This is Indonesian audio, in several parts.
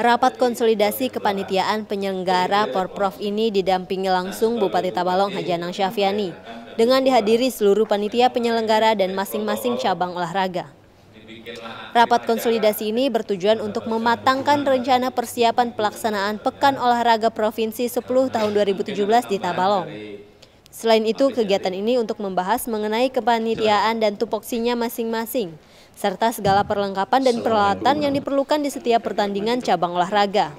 Rapat konsolidasi kepanitiaan penyelenggara Porprov ini didampingi langsung Bupati Tabalong Hajanang Syafiani dengan dihadiri seluruh panitia penyelenggara dan masing-masing cabang olahraga. Rapat konsolidasi ini bertujuan untuk mematangkan rencana persiapan pelaksanaan Pekan Olahraga Provinsi 10 tahun 2017 di Tabalong. Selain itu, kegiatan ini untuk membahas mengenai kepanitiaan dan tupoksinya masing-masing, serta segala perlengkapan dan peralatan yang diperlukan di setiap pertandingan cabang olahraga.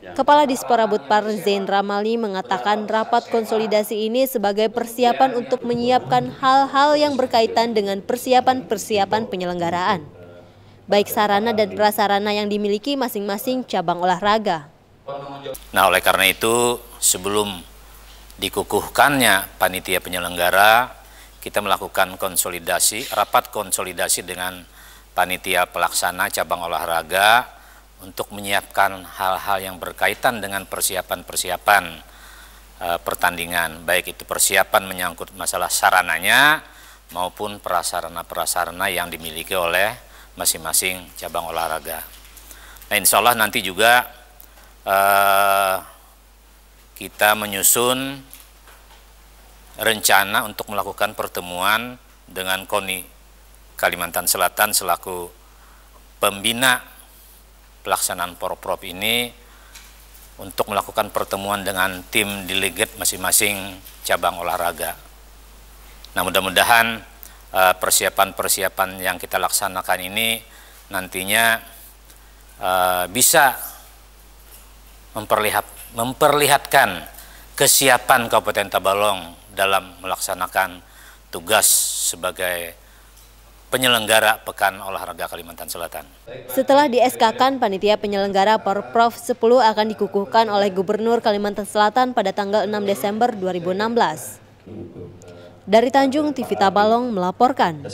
Ya. Kepala Dispora Butpar Zain Ramali mengatakan rapat konsolidasi ini sebagai persiapan untuk menyiapkan hal-hal yang berkaitan dengan persiapan-persiapan penyelenggaraan, baik sarana dan prasarana yang dimiliki masing-masing cabang olahraga. Nah, oleh karena itu, sebelum dikukuhkannya panitia penyelenggara, kita melakukan konsolidasi, rapat konsolidasi dengan panitia pelaksana cabang olahraga untuk menyiapkan hal-hal yang berkaitan dengan persiapan-persiapan e, pertandingan, baik itu persiapan menyangkut masalah sarananya maupun prasarana-prasarana yang dimiliki oleh masing-masing cabang olahraga. Nah, insya Allah nanti juga eh, kita menyusun rencana untuk melakukan pertemuan dengan KONI Kalimantan Selatan selaku pembina pelaksanaan Porprov ini untuk melakukan pertemuan dengan tim delegate masing-masing cabang olahraga. Nah mudah-mudahan eh, persiapan-persiapan yang kita laksanakan ini nantinya eh, bisa memperlihatkan memperlihatkan kesiapan Kabupaten Tabalong dalam melaksanakan tugas sebagai penyelenggara Pekan Olahraga Kalimantan Selatan. Setelah di SK-kan, panitia penyelenggara Porprov 10 akan dikukuhkan oleh Gubernur Kalimantan Selatan pada tanggal 6 Desember 2016. Dari Tanjung TV Tabalong melaporkan.